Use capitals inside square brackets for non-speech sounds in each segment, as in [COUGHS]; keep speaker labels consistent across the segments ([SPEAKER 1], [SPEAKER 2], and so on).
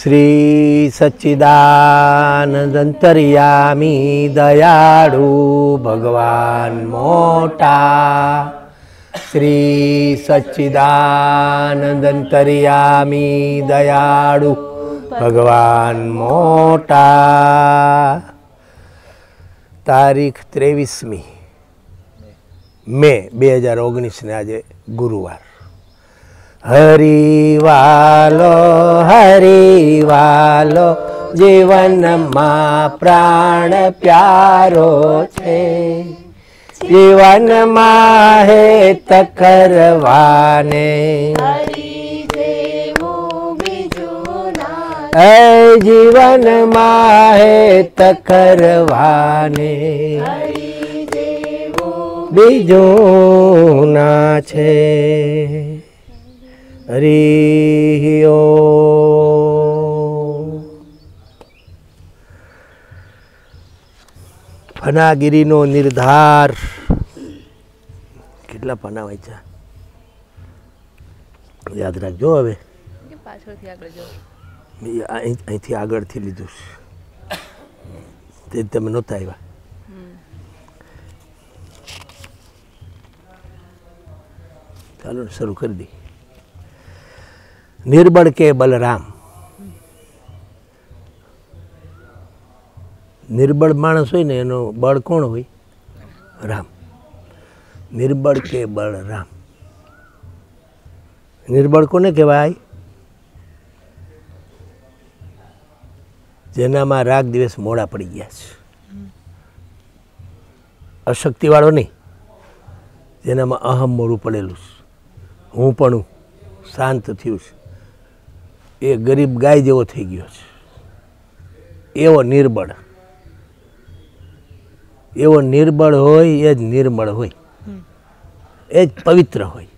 [SPEAKER 1] શ્રી સચિદાનંદંતરિયામી દયાળુ ભગવાન મોટા શ્રી સચ્ચિદાનંતરિયામી દયાળુ
[SPEAKER 2] ભગવાન મોટા તારીખ ત્રેવીસમી મે બે હજાર ઓગણીસને આજે ગુરુવાર હરિવાલો હરિવાલો
[SPEAKER 1] જીવનમાં પ્રાણ પ્યારો છે જીવનમાં હે તકરવાને એ જીવનમાં હે તકરવાને બીજું ના છે હરિ
[SPEAKER 2] ફનાગીરીનો નિર્ધાર કેટલા ફના વાંચ્યા યાદ રાખજો હવે અહીંથી આગળથી લીધું તે તમે નહોતા આવ્યા ચાલો શરૂ કરી દઈએ નિર્બળ કે બલરામ નિર્બળ માણસ હોય ને એનો બળ કોણ હોય રામ નિર્બળ કે બળરામ નિર્બળ કોને કહેવાય જેનામાં રાગ દિવસ મોડા પડી ગયા છે અશક્તિવાળો નહીં જેનામાં અહમ મોડું પડેલું છે હું પણ શાંત થયું છે એ ગરીબ ગાય જેવો થઈ ગયો છે એવો નિર્બળ એવો નિર્બળ હોય એ જ નિર્મળ હોય એ જ પવિત્ર હોય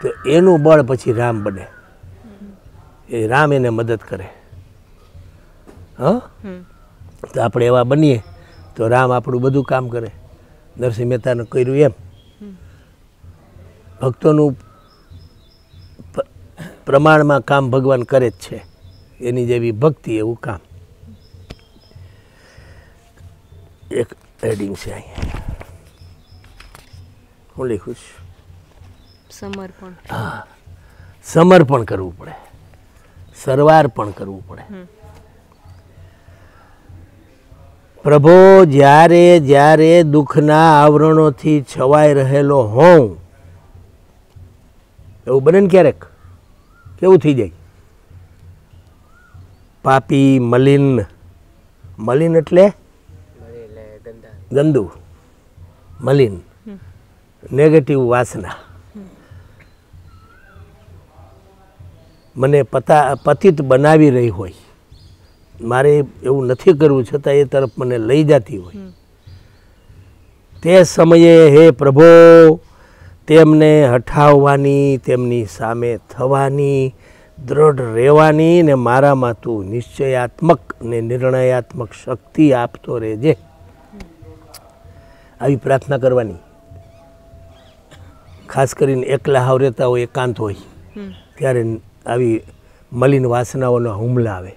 [SPEAKER 2] તો એનું બળ પછી રામ બને એ રામ એને મદદ કરે હા તો આપણે એવા બનીએ તો રામ આપણું બધું કામ કરે નરસિંહ મહેતાને કર્યું એમ ભક્તોનું પ્રમાણમાં કામ ભગવાન કરે જ છે એની જેવી ભક્તિ એવું કામ એક હેડિંગ છે અહીંયા હું લખું
[SPEAKER 1] છું હા
[SPEAKER 2] સમર્પણ કરવું પડે સર્વાર્પણ કરવું પડે પ્રભો જ્યારે જ્યારે દુઃખના આવરણોથી છવાઈ રહેલો હોઉં એવું બને ને ક્યારેક કેવું થઈ જાય પાપી મલિન મલિન એટલે ગંદુ મલિન નેગેટિવ વાસના મને પતા પતિત બનાવી રહી હોય મારે એવું નથી કરવું છતાં એ તરફ મને લઈ જતી હોય તે સમયે હે પ્રભો તેમને હઠાવવાની તેમની સામે થવાની દ્રઢ રહેવાની ને મારામાં તું નિશ્ચયાત્મક ને નિર્ણયાત્મક શક્તિ આપતો રહેજે આવી પ્રાર્થના કરવાની ખાસ કરીને એકલા હાવ રહેતા હોય એકાંત હોય ત્યારે આવી મલિન વાસનાઓનો હુમલા આવે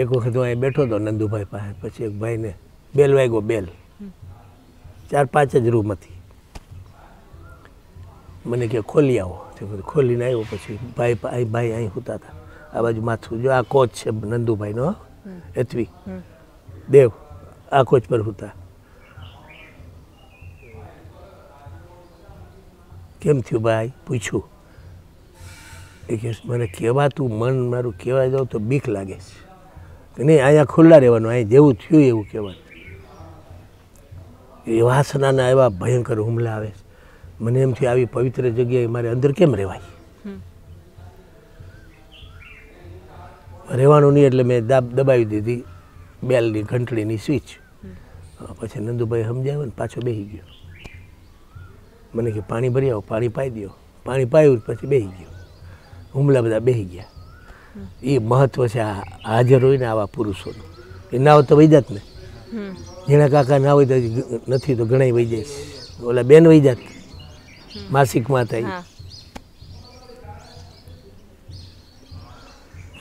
[SPEAKER 2] એક વખત હું અહીં બેઠો હતો નંદુભાઈ પાસે પછી એક ભાઈને બેલ વાગ્યો બેલ ચાર પાંચ જ રૂમ હતી મને કે ખોલી આવો પછી ખોલીને આવ્યો પછી ભાઈ ભાઈ ભાઈ અહીં હોતા હતા આ બાજુ માથું જો આ કોચ છે નંદુભાઈનો એથવી દેવ આ કોચ પર હોતા કેમ થયું ભાઈ પૂછ્યું એ કે મને કહેવાતું મન મારું કહેવાય જાઉં તો બીક લાગે છે કે નહીં અહીંયા ખુલ્લા રહેવાનું અહીં જેવું થયું એવું કહેવાનું એ વાસનાના એવા ભયંકર હુમલા આવે મને એમથી આવી પવિત્ર જગ્યાએ મારે અંદર કેમ રહેવાય રહેવાનું નહીં એટલે મેં દાબ દબાવી દીધી બેલની ઘંટડીની સ્વિચ પછી નંદુભાઈ સમજાવ્યો ને પાછો બેસી ગયો મને કે પાણી ભરી આવો પાણી પાઈ દો પાણી પાયું પછી બેસી ગયો હુમલા બધા બેસી ગયા એ મહત્વ છે આ હાજર હોય ને આવા પુરુષોનું એ ના હોય તો વહી જાત ને જેના કાકા ના હોય તો નથી તો ઘણા વહી જાય ઓલા બેન વહી જાત માસિકમાં થઈ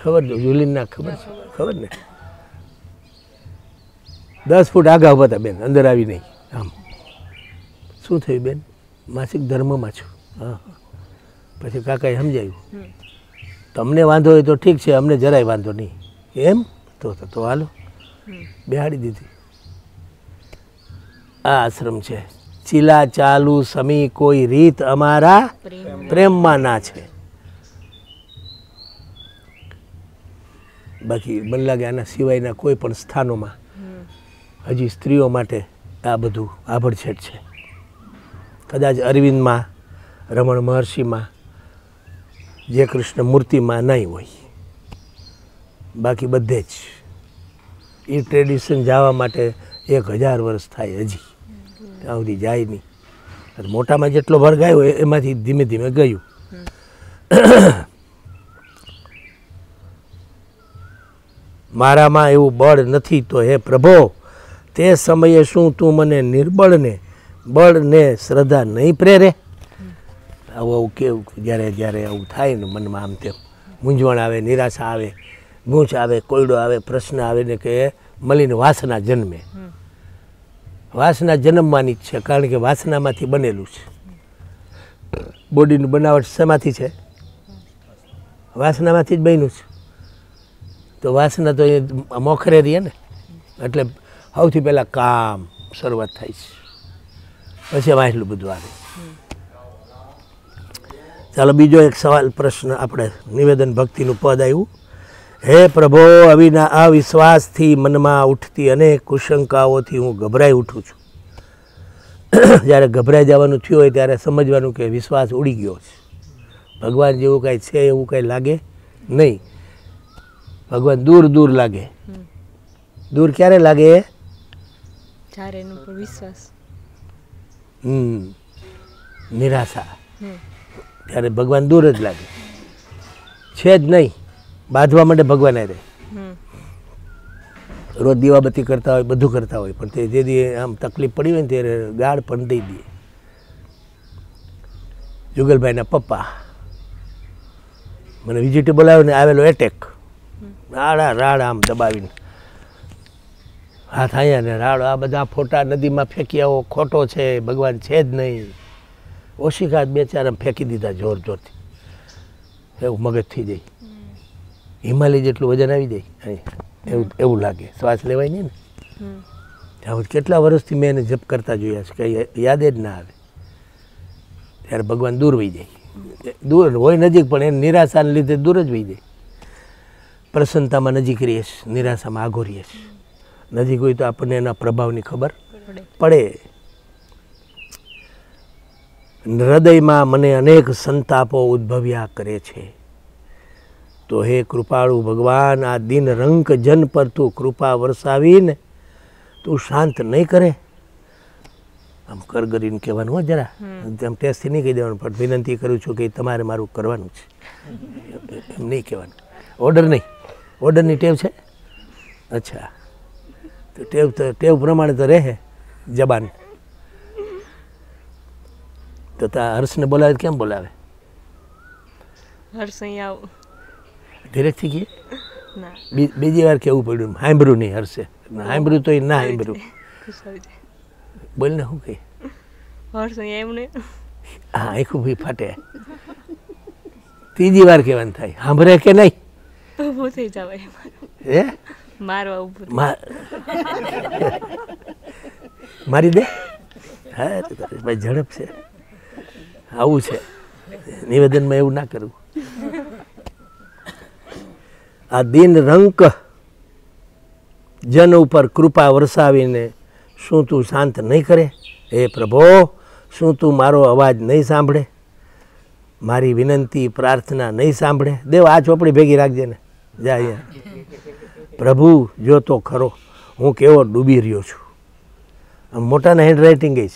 [SPEAKER 2] ખબર જો જુલીન ના ખબર છે ખબર ને દસ ફૂટ આગા ઉભા હતા બેન અંદર આવી નહીં આમ શું થયું બેન માસિક ધર્મમાં છું હા પછી કાકાએ સમજાયું તમને વાંધો હોય તો ઠીક છે અમને જરાય વાંધો નહીં એમ તો તો હાલો બેહાડી દીધી આ આશ્રમ છે ચીલા ચાલુ સમી કોઈ રીત અમારા પ્રેમમાં ના છે બાકી મને લાગે આના સિવાયના કોઈ પણ સ્થાનોમાં હજી સ્ત્રીઓ માટે આ બધું આભડછેટ છે કદાચ અરવિંદમાં રમણ મહર્ષિમાં જે કૃષ્ણ મૂર્તિમાં નહીં હોય બાકી બધે જ એ ટ્રેડિશન જવા માટે એક હજાર વર્ષ થાય હજી ત્યાં જાય નહીં મોટામાં જેટલો ભાર ગાયો એમાંથી ધીમે ધીમે ગયું મારામાં એવું બળ નથી તો હે પ્રભો તે સમયે શું તું મને નિર્બળને બળને શ્રદ્ધા નહીં પ્રેરે આવું આવું કેવું જ્યારે જ્યારે આવું થાય ને મનમાં આમ તેમ મૂંઝવણ આવે નિરાશા આવે ગૂંચ આવે કોયડો આવે પ્રશ્ન આવે ને કે મલિન વાસના જન્મે વાસના જન્મમાંની જ છે કારણ કે વાસનામાંથી બનેલું છે બોડીનું બનાવટ શેમાંથી છે વાસનામાંથી જ બન્યું છે તો વાસના તો એ મોખરે રહીએ ને એટલે સૌથી પહેલાં કામ શરૂઆત થાય છે પછી વાંચલું બધું આવે ચાલો બીજો એક સવાલ પ્રશ્ન આપણે નિવેદન ભક્તિનું પદ આવ્યું હે પ્રભો અવિના અવિશ્વાસથી મનમાં ઉઠતી અનેક કુશંકાઓથી હું ગભરાઈ ઉઠું છું જ્યારે ગભરાઈ જવાનું થયું હોય ત્યારે સમજવાનું કે વિશ્વાસ ઉડી ગયો છે ભગવાન જેવું કાંઈ છે એવું કાંઈ લાગે નહીં ભગવાન દૂર દૂર લાગે દૂર ક્યારે લાગે
[SPEAKER 1] જ્યારે વિશ્વાસ
[SPEAKER 2] હમ નિરાશા ત્યારે ભગવાન દૂર જ લાગે છે જ નહીં બાંધવા માટે ભગવાન રે રોજ દીવાબત્તી કરતા હોય બધું કરતા હોય પણ તે જે દી આમ તકલીફ પડી હોય ને ત્યારે ગાળ પણ દઈ દે જુગલભાઈના પપ્પા મને વિઝિટે આવ્યો ને આવેલો એટેક રાડા રાડ આમ દબાવીને હાથ અહીંયા ને રાડ આ બધા ફોટા નદીમાં ફેંકી આવો ખોટો છે ભગવાન છે જ નહીં ઓશિકા બે ચાર આમ ફેંકી દીધા જોર જોરથી એવું મગજ થઈ જાય હિમાલય જેટલું વજન આવી જાય એવું એવું લાગે શ્વાસ લેવાય નહીં ને હવે કેટલા વર્ષથી મેં એને જપ કરતા જોયા છે કંઈ યાદ જ ના આવે ત્યારે ભગવાન દૂર વહી જાય દૂર હોય નજીક પણ એને નિરાશાને લીધે દૂર જ વહી જાય પ્રસન્નતામાં નજીક રહીએ નિરાશામાં આઘો રહીએ નજીક હોય તો આપણને એના પ્રભાવની ખબર પડે હૃદયમાં મને અનેક સંતાપો ઉદ્ભવ્યા કરે છે તો હે કૃપાળુ ભગવાન આ દિન રંક જન પર તું કૃપા વરસાવીને તું શાંત નહીં કરે આમ કરગરીને કહેવાનું હોય જરા આમ ટેસ્ટથી નહીં કહી દેવાનું પણ વિનંતી કરું છું કે તમારે મારું કરવાનું છે એમ નહીં કહેવાનું ઓર્ડર નહીં ઓર્ડરની ટેવ છે અચ્છા તો ટેવ તો ટેવ પ્રમાણે તો રહે જબાન તો તા હર્ષને બોલાવે કેમ બોલાવે
[SPEAKER 3] હર્ષ અહીંયા આવું
[SPEAKER 2] થી કહીએ બીજી વાર કેવું પડ્યું હાંભળ્યું નહીં હરશે હાંભળ્યું તો એ ના
[SPEAKER 1] હાંભળ્યું બોલ ને શું કહી હા
[SPEAKER 2] આખું ભાઈ ફાટે ત્રીજી વાર કહેવાનું થાય સાંભળે કે નહીં
[SPEAKER 3] ઊભું જવાય હે મારવા
[SPEAKER 2] મારી દે હા ભાઈ ઝડપ છે આવું છે નિવેદનમાં એવું ના કરવું આ દિનરંક જન ઉપર કૃપા વરસાવીને શું તું શાંત નહીં કરે હે પ્રભો શું તું મારો અવાજ નહીં સાંભળે મારી વિનંતી પ્રાર્થના નહીં સાંભળે દેવ આ ચોપડી ભેગી રાખજે ને જા અહીંયા પ્રભુ જો તો ખરો હું કેવો ડૂબી રહ્યો છું આમ મોટાના હેન્ડરાઇટિંગ છે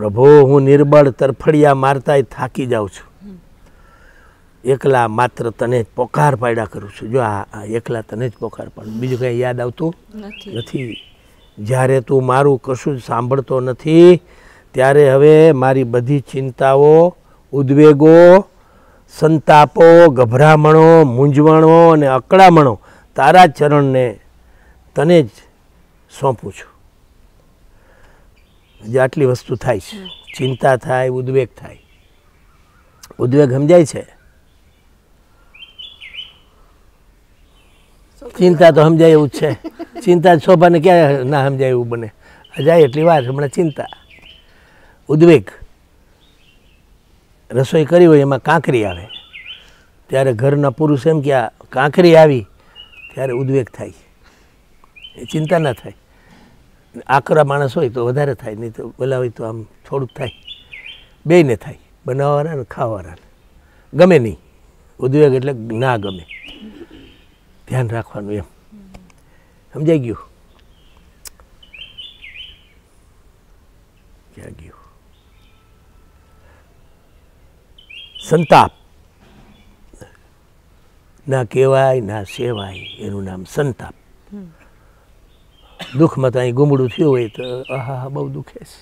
[SPEAKER 2] પ્રભો હું નિર્બળ તરફડિયા મારતાય થાકી જાઉં છું એકલા માત્ર તને જ પોકાર પાડ્યા કરું છું જો આ એકલા તને જ પોકાર પાડું બીજું કંઈ યાદ આવતું નથી જ્યારે તું મારું કશું જ સાંભળતો નથી ત્યારે હવે મારી બધી ચિંતાઓ ઉદ્વેગો સંતાપો ગભરામણો મૂંઝવણો અને અકળામણો તારા ચરણને તને જ સોંપું છું જે આટલી વસ્તુ થાય છે ચિંતા થાય ઉદ્વેગ થાય ઉદ્વેગ સમજાય છે ચિંતા તો સમજાય એવું જ છે ચિંતા શોભાને ક્યાં ના સમજાય એવું બને જાય એટલી વાર હમણાં ચિંતા ઉદ્વેગ રસોઈ કરી હોય એમાં કાંકરી આવે ત્યારે ઘરના પુરુષ એમ કે આ કાંકરી આવી ત્યારે ઉદ્વેગ થાય એ ચિંતા ના થાય આકરા માણસ હોય તો વધારે થાય નહીં તો પેલા હોય તો આમ થોડુંક થાય બેયને થાય બનાવવાના ને ખાવાના ગમે નહીં ઉદ્વેગ એટલે ના ગમે ધ્યાન રાખવાનું એમ સમજાઈ ગયું ક્યાં ગયું સંતાપ ના કહેવાય ના સેવાય એનું નામ સંતાપ દુઃખમાં તો અહીં ગુમડું થયું હોય તો આહા હા બહુ દુઃખે છે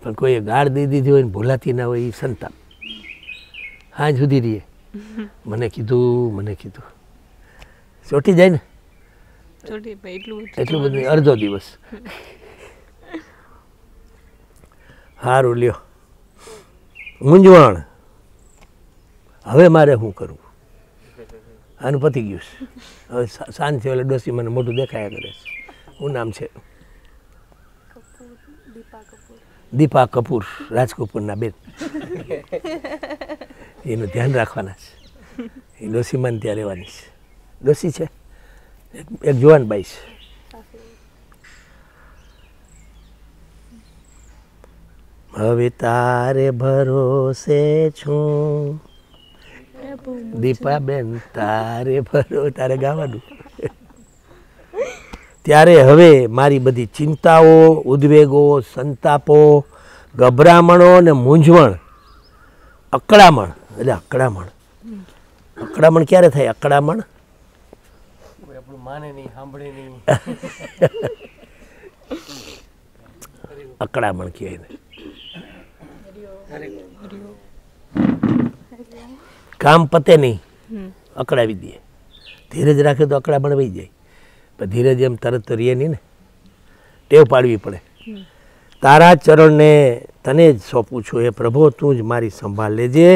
[SPEAKER 2] પણ કોઈએ ગાળ દઈ દીધી હોય ને ભૂલાતી ના હોય એ સંતાપ હા સુધી રહીએ મને કીધું મને કીધું ચોટી જાય ને
[SPEAKER 1] એટલું બધું અડધો દિવસ
[SPEAKER 2] સારું લ્યો મૂંઝવણ હવે મારે શું કરવું આનું પતી ગયું છે હવે શાંત થયો એટલે ડોસી મને મોટું દેખાયા કરે છે શું નામ છે દીપા કપૂર રાજ કપૂરના બેન [LAUGHS] એનું ધ્યાન રાખવાના છે એ ડોસીમાન ત્યાં રહેવાની છે ડોસી છે એક જુવાન બાઈ છે હવે તારે ભરોસે છું
[SPEAKER 3] દીપાબેન
[SPEAKER 2] તારે ભરો તારે ગાવાનું ત્યારે હવે મારી બધી ચિંતાઓ ઉદ્વેગો સંતાપો ગભરામણો ને મૂંઝવણ અકળામણ એટલે અકળામણ અકળામણ ક્યારે થાય અકળામણ પણ માને કામ પતે નહીં અકળાવી દે ધીરજ રાખે તો અકળામણ વહી જાય પણ ધીરજ એમ તરત તો નહીં ને ટેવ પાડવી પડે તારા ચરણને તને જ સોંપું છું એ પ્રભો તું જ મારી સંભાળ લેજે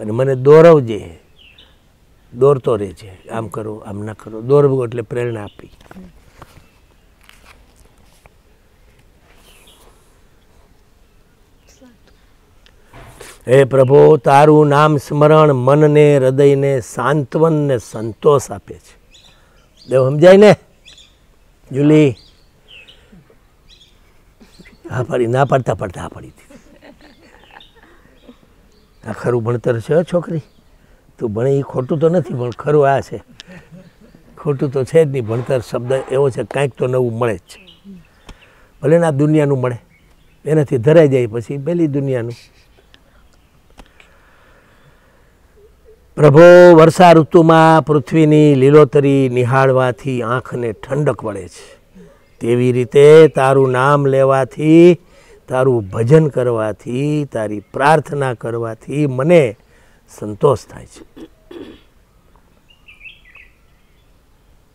[SPEAKER 2] અને મને દોરવજે દોરતો રહે છે આમ કરો આમ ના કરો દોરવું એટલે પ્રેરણા આપી હે પ્રભો તારું નામ સ્મરણ મનને હૃદયને સાંત્વનને સંતોષ આપે છે દેવ સમજાય ને જુલી હા પાડી ના પડતા પડતા હા પાડી દીધી આ ખરું ભણતર છે છોકરી તો ભણે એ ખોટું તો નથી પણ ખરું આ છે ખોટું તો છે જ નહીં ભણતર શબ્દ એવો છે કાંઈક તો નવું મળે જ છે ભલે ને આ દુનિયાનું મળે એનાથી ધરાઈ જાય પછી પેલી દુનિયાનું પ્રભો વર્ષા ઋતુમાં પૃથ્વીની લીલોતરી નિહાળવાથી આંખને ઠંડક વળે છે તેવી રીતે તારું નામ લેવાથી તારું ભજન કરવાથી તારી પ્રાર્થના કરવાથી મને સંતોષ થાય છે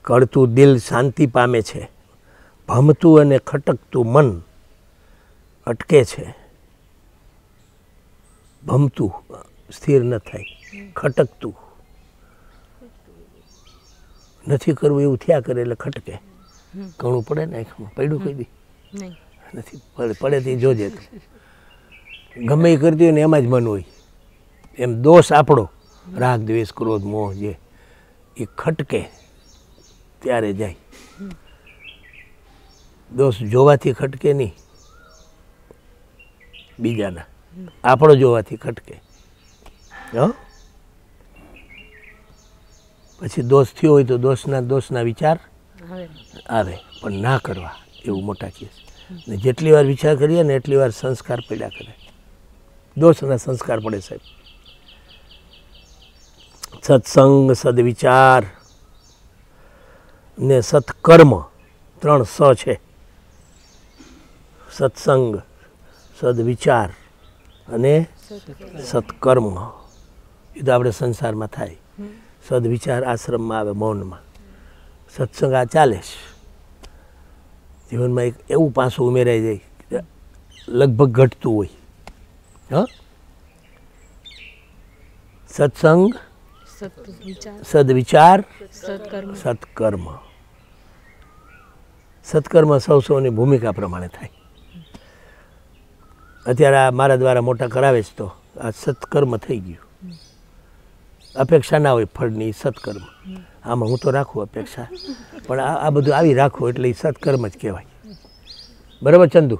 [SPEAKER 2] કળતું દિલ શાંતિ પામે છે ભમતું અને ખટકતું મન અટકે છે ભમતું સ્થિર ન થાય ખટકતું નથી કરવું એવું થયા કરે એટલે ખટકે ઘણું પડે ને આંખમાં પડ્યું કઈ બી નથી પડે પડે તે જોજે ગમે એ કરતી હોય ને એમાં જ મન હોય એમ દોષ આપણો રાગ દ્વેષ ક્રોધ મોહ જે એ ખટકે ત્યારે જાય દોષ જોવાથી ખટકે નહીં બીજાના આપણો જોવાથી ખટકે પછી દોષ થયો હોય તો દોષના દોષના વિચાર આવે પણ ના કરવા એવું મોટા કેસ ને જેટલી વાર વિચાર કરીએ ને એટલી વાર સંસ્કાર પડ્યા કરે દોષના સંસ્કાર પડે સાહેબ સત્સંગ સદવિચાર ને સત્કર્મ ત્રણ સ છે સત્સંગ સદવિચાર અને સત્કર્મ એ તો આપણે સંસારમાં થાય સદવિચાર આશ્રમમાં આવે મૌનમાં સત્સંગ આ ચાલે છે જીવનમાં એક એવું પાસું ઉમેરાઈ જાય લગભગ ઘટતું હોય હ સત્સંગ
[SPEAKER 3] સદવિચાર સત્કર્મ
[SPEAKER 2] સત્કર્મ સૌ સૌની ભૂમિકા પ્રમાણે થાય અત્યારે આ મારા દ્વારા મોટા કરાવે છે તો આ સત્કર્મ થઈ ગયું અપેક્ષા ના હોય ફળની સત્કર્મ આમાં હું તો રાખું અપેક્ષા પણ આ બધું આવી રાખું એટલે એ સત્કર્મ જ કહેવાય બરાબર ચંદુ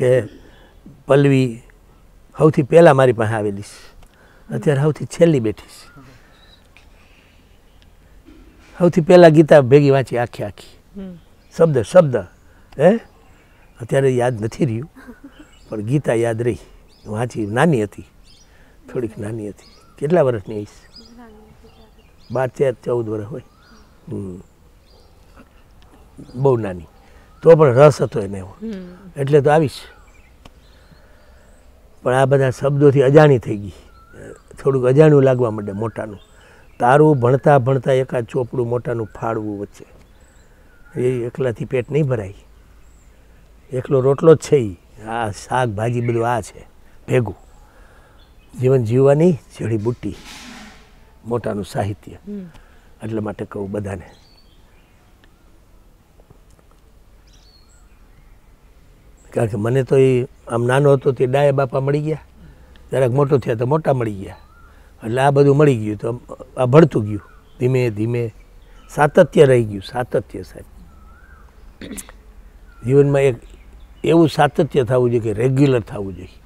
[SPEAKER 2] કે પલ્લવી સૌથી પહેલાં મારી પાસે આવેલી છે અત્યારે સૌથી છેલ્લી બેઠી છે સૌથી પહેલાં ગીતા ભેગી વાંચી આખી આખી શબ્દ શબ્દ હે અત્યારે યાદ નથી રહ્યું પણ ગીતા યાદ રહી વાંચી નાની હતી થોડીક નાની હતી કેટલા વર્ષની આવીશ બાર તેર ચૌદ વર્ષ હોય બહુ નાની તો પણ રસ હતો એને એવો એટલે તો આવીશ પણ આ બધા શબ્દોથી અજાણી થઈ ગઈ થોડુંક અજાણ્યું લાગવા માંડે મોટાનું તારું ભણતા ભણતા એકાદ ચોપડું મોટાનું ફાળવું વચ્ચે એ એકલાથી પેટ નહીં ભરાય એકલો રોટલો જ છે એ આ શાકભાજી બધું આ છે ભેગું જીવન જીવવાની જડી બુટ્ટી મોટાનું સાહિત્ય એટલા માટે કહું બધાને કારણ કે મને તો એ આમ નાનો હતો તે ડાયા બાપા મળી ગયા જરાક મોટો થયા તો મોટા મળી ગયા એટલે આ બધું મળી ગયું તો આ ભળતું ગયું ધીમે ધીમે સાતત્ય રહી ગયું સાતત્ય સાહેબ જીવનમાં એક એવું સાતત્ય થવું જોઈએ કે રેગ્યુલર થવું જોઈએ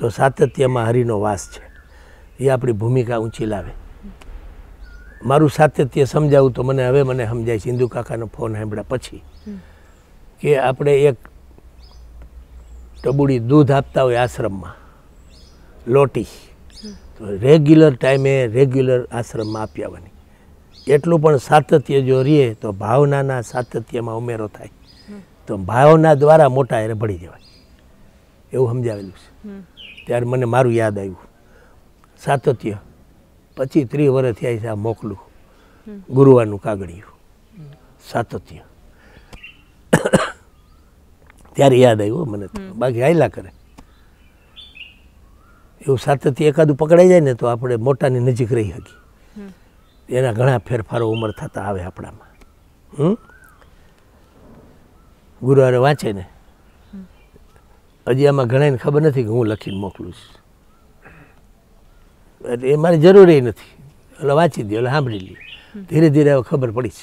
[SPEAKER 2] તો સાતત્યમાં હરિનો વાસ છે એ આપણી ભૂમિકા ઊંચી લાવે મારું સાતત્ય સમજાવું તો મને હવે મને સમજાય સિંધુ કાકાનો ફોન સાંભળ્યા પછી કે આપણે એક ટબુડી દૂધ આપતા હોય આશ્રમમાં લોટી રેગ્યુલર ટાઈમે રેગ્યુલર આશ્રમમાં આપી આવવાની એટલું પણ સાતત્ય જો રહીએ તો ભાવનાના સાતત્યમાં ઉમેરો થાય તો ભાવના દ્વારા મોટા એને ભળી જવાય એવું સમજાવેલું છે ત્યારે મને મારું યાદ આવ્યું સાતત્ય પછી ત્રીસ વર્ષ થયા છે આ મોકલું ગુરુવારનું કાગળિયું સાતત્ય [COUGHS] ત્યારે યાદ આવ્યું મને બાકી હાયલા કરે એવું સાતત્ય એકાદું પકડાઈ જાય ને તો આપણે મોટાની નજીક રહી શકીએ એના ઘણા ફેરફારો ઉંમર થતા આવે આપણામાં હમ ગુરુવારે વાંચે ને હજી આમાં ઘણાને ખબર નથી કે હું લખીને મોકલું છું એટલે એ મારી જરૂરી નથી એટલે વાંચી દે એટલે સાંભળી લઈએ ધીરે ધીરે હવે ખબર પડી છે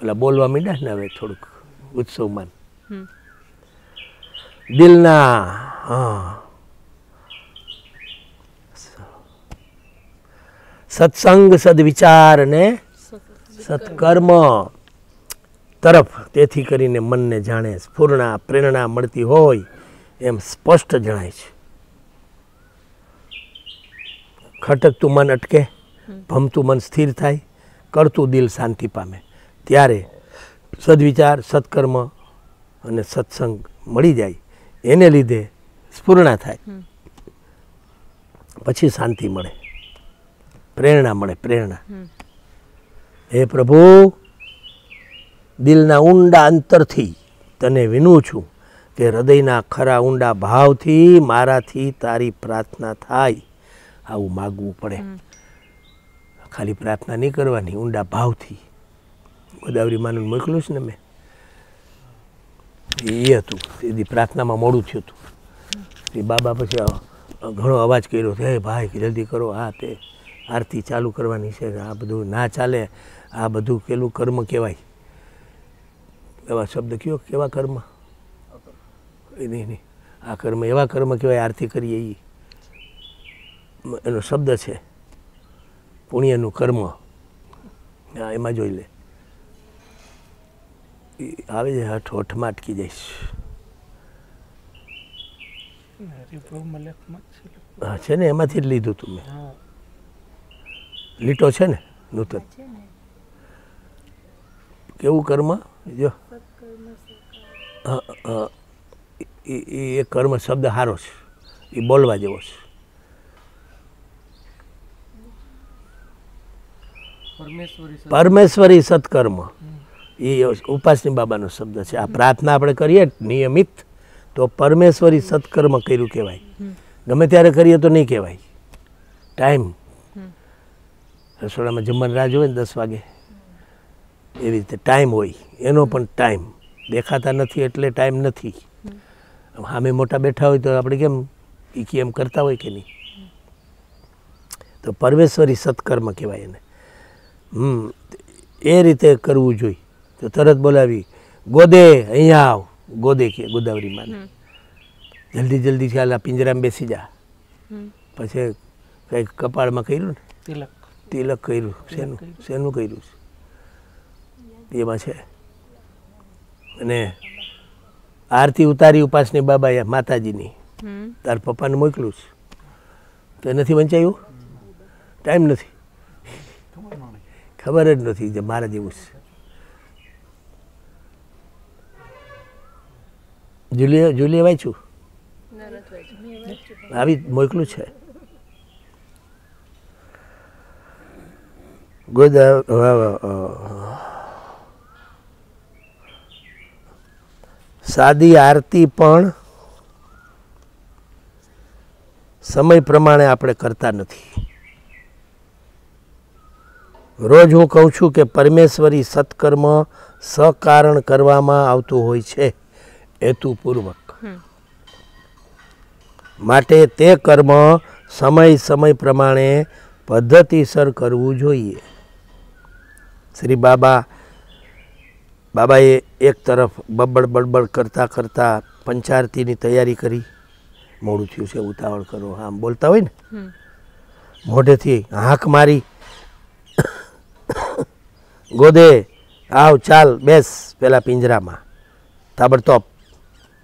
[SPEAKER 2] એટલે બોલવા માંડ્યા ને હવે થોડુંક ઉત્સવમાં દિલના હા સત્સંગ સદવિચાર ને સત્કર્મ તરફ તેથી કરીને મનને જાણે સ્ફૂર્ણા પ્રેરણા મળતી હોય એમ સ્પષ્ટ જણાય છે ખટકતું મન અટકે ભમતું મન સ્થિર થાય કરતું દિલ શાંતિ પામે ત્યારે સદવિચાર સત્કર્મ અને સત્સંગ મળી જાય એને લીધે સ્ફૂર્ણા થાય પછી શાંતિ મળે પ્રેરણા મળે પ્રેરણા હે પ્રભુ દિલના ઊંડા અંતરથી તને વિનું છું કે હૃદયના ખરા ઊંડા ભાવથી મારાથી તારી પ્રાર્થના થાય આવું માગવું પડે ખાલી પ્રાર્થના નહીં કરવાની ઊંડા ભાવથી ગોદાવરી માનું મોકલું છે ને મેં એ હતું સીધી પ્રાર્થનામાં મોડું થયું હતું એ બાબા પછી ઘણો અવાજ કર્યો હે ભાઈ જલ્દી કરો આ તે આરતી ચાલુ કરવાની છે આ બધું ના ચાલે આ બધું કેલું કર્મ કહેવાય એવા શબ્દ કયો કેવા કર્મ નહીં નહીં આ કર્મ એવા કર્મ કહેવાય આરતી કરીએ એ એનો શબ્દ છે પુણ્યનું કર્મ હા એમાં જોઈ લે આવે છે હઠ હોઠમાં અટકી જઈશ હા છે ને એમાંથી જ લીધું તું મેં લીટો છે ને નૂતન કેવું કર્મ જો એ એ કર્મ શબ્દ સારો છે એ બોલવા જેવો છે પરમેશ્વરી સત્કર્મ એ ઉપાસની બાબાનો શબ્દ છે આ પ્રાર્થના આપણે કરીએ નિયમિત તો પરમેશ્વરી સત્કર્મ કર્યું કહેવાય ગમે ત્યારે કરીએ તો નહીં કહેવાય ટાઈમ રસોડામાં જમવાની રાહ જોવે ને દસ વાગે એવી રીતે ટાઈમ હોય એનો પણ ટાઈમ દેખાતા નથી એટલે ટાઈમ નથી સામે મોટા બેઠા હોય તો આપણે કેમ એ ઈકી એમ કરતા હોય કે નહીં તો પરમેશ્વરી સત્કર્મ કહેવાય એને હમ એ રીતે કરવું જોઈએ તો તરત બોલાવી ગોદે અહીંયા આવ ગોદે કે ગોદાવરી જલ્દી જલ્દી ચાલ પિંજરામાં બેસી જા પછી કંઈક કપાળમાં કર્યું ને તિલક તિલક કર્યું શેનું શેનું કર્યું છે એમાં છે અને આરતી ઉતારી ઉપાસની બાબા માતાજીની તાર પપ્પાને મોકલું છે તો નથી વંચાયું ટાઈમ નથી ખબર જ નથી જે મારા જેવું છે જુલિયા જુલિયા વાંચ્યું આવી મોકલું છે ગોદાવરી સાદી આરતી પણ સમય પ્રમાણે આપણે કરતા નથી રોજ હું કહું છું કે પરમેશ્વરી સત્કર્મ સકારણ કરવામાં આવતું હોય છે હેતુપૂર્વક માટે તે કર્મ સમય સમય પ્રમાણે પદ્ધતિસર કરવું જોઈએ શ્રી બાબા બાબાએ એક તરફ બબડ બડબડ કરતાં કરતાં પંચારતીની તૈયારી કરી મોડું થયું છે ઉતાવળ કરો આમ બોલતા હોય ને મોઢેથી હાંક મારી ગોદે આવ ચાલ બેસ પેલા પિંજરામાં તાબડતોપ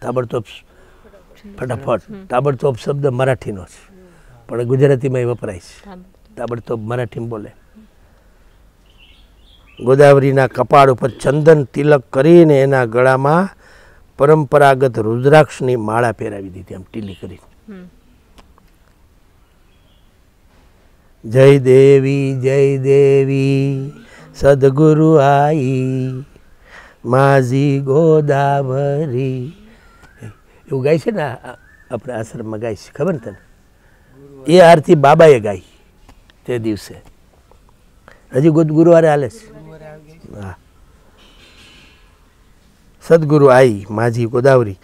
[SPEAKER 2] તાબડતોપ ફટાફટ તાબડતોપ શબ્દ મરાઠીનો છે પણ ગુજરાતીમાં એ વપરાય છે તાબડતોપ મરાઠીમાં બોલે ગોદાવરીના કપાળ ઉપર ચંદન તિલક કરીને એના ગળામાં પરંપરાગત રુદ્રાક્ષની માળા પહેરાવી દીધી આમ ટીલી કરી જય દેવી જય દેવી સદગુરુ આઈ માઝી ગોદાવરી એવું ગાય છે ને આપણે આશ્રમમાં ગાય છે ખબર ને તને એ આરતી બાબાએ ગાઈ તે દિવસે હજી ગુરુવારે હાલે છે સદગુરુ આઈ માજી ગોદાવરી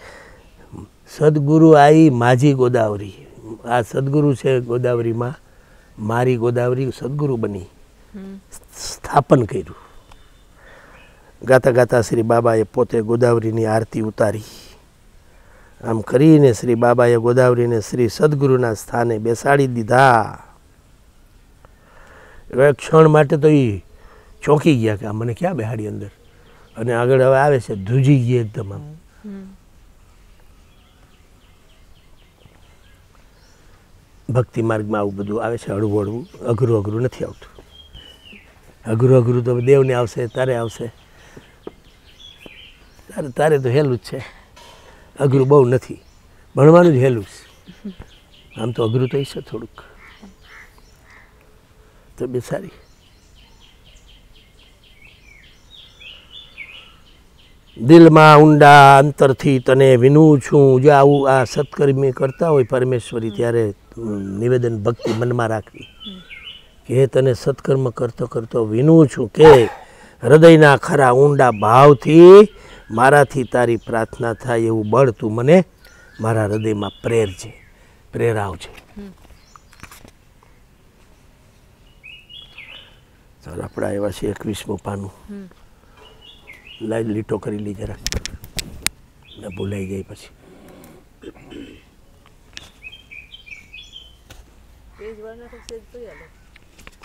[SPEAKER 2] સદગુરુ આઈ માજી ગોદાવરી આ સદગુરુ છે ગોદાવરીમાં મારી ગોદાવરી સદગુરુ બની સ્થાપન કર્યું ગાતા ગાતા શ્રી બાબાએ પોતે ગોદાવરીની આરતી ઉતારી આમ કરીને શ્રી બાબાએ ગોદાવરીને શ્રી સદગુરુના સ્થાને બેસાડી દીધા ક્ષણ માટે તો એ ચોંકી ગયા કે આ મને ક્યાં બેહાડી અંદર અને આગળ હવે આવે છે ધ્રુજી ગયે તમામ ભક્તિ માર્ગમાં આવું બધું આવે છે હળવું હળવું અઘરું અઘરું નથી આવતું અઘરું અઘરું તો દેવને આવશે તારે આવશે તારે તારે તો હેલું જ છે અઘરું બહુ નથી ભણવાનું જ હેલું છે આમ તો અઘરું તો છે થોડુંક તબિયત સારી દિલમાં ઊંડા અંતરથી તને વિનું છું જો આવું આ સત્કર્મી કરતા હોય પરમેશ્વરી ત્યારે નિવેદન ભક્તિ મનમાં રાખવી કે તને સત્કર્મ કરતો કરતો વિનું છું કે હૃદયના ખરા ઊંડા ભાવથી મારાથી તારી પ્રાર્થના થાય એવું બળ તું મને મારા હૃદયમાં પ્રેર છે પ્રેરાવ છે ચાલો આપણે આવ્યા છીએ એકવીસમું પાનું લાઈ લીટો કરી લી જરા ભૂલાઈ ગઈ પછી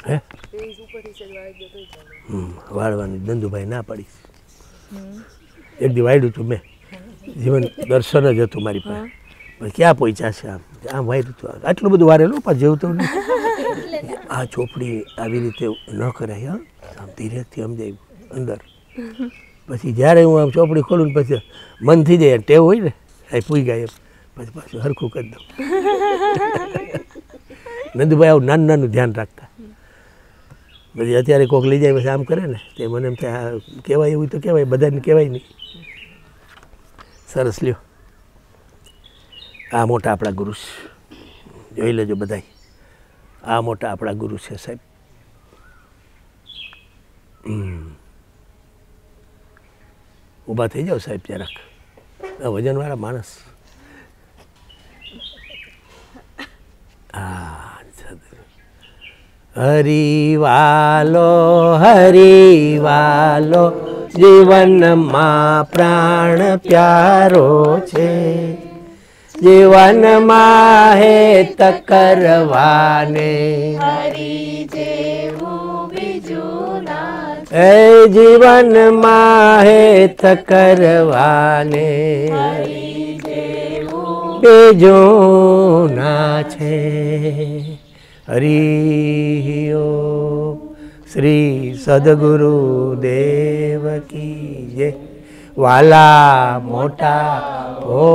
[SPEAKER 2] હે વાળવાની દંદુભાઈ ના પડી એક દી વાયડું તું મેં જીવન દર્શન જ હતું મારી પાસે પણ ક્યાં પહોંચ્યા છે આમ આમ વાયડું હતું આટલું બધું વારેલું પણ જેવું તો આ ચોપડી આવી રીતે ન કરાય આમ ધીરેથી સમજાય અંદર પછી જ્યારે હું આમ ચોપડી ખોલું પછી મન થઈ જાય ટેવ હોય ને એ પૂઈ ગાય એમ પછી પાછું હરખું કરી દઉં [LAUGHS] નંદુભાઈ આવું નાનું નાનું ધ્યાન રાખતા પછી અત્યારે કોઈક લઈ જાય પછી આમ કરે ને તે મને એમ થાય કહેવાય એવું તો કહેવાય બધાને કહેવાય નહીં સરસ લ્યો આ મોટા આપણા ગુરુ છે જોઈ લેજો બધા આ મોટા આપણા ગુરુ છે સાહેબ હમ ઊભા થઈ જાઓ સાહેબ જરાક વજનવાળા માણસ હરિવાલો
[SPEAKER 1] વાલો જીવનમાં પ્રાણ પ્યારો છે જીવનમાં હે તકરવાને
[SPEAKER 3] હરી જે
[SPEAKER 1] એ જીવન માહેત કરવાને બીજો ના છે હરિયો શ્રી સદગુરુ દેવ કી જય વાલા મોટા હો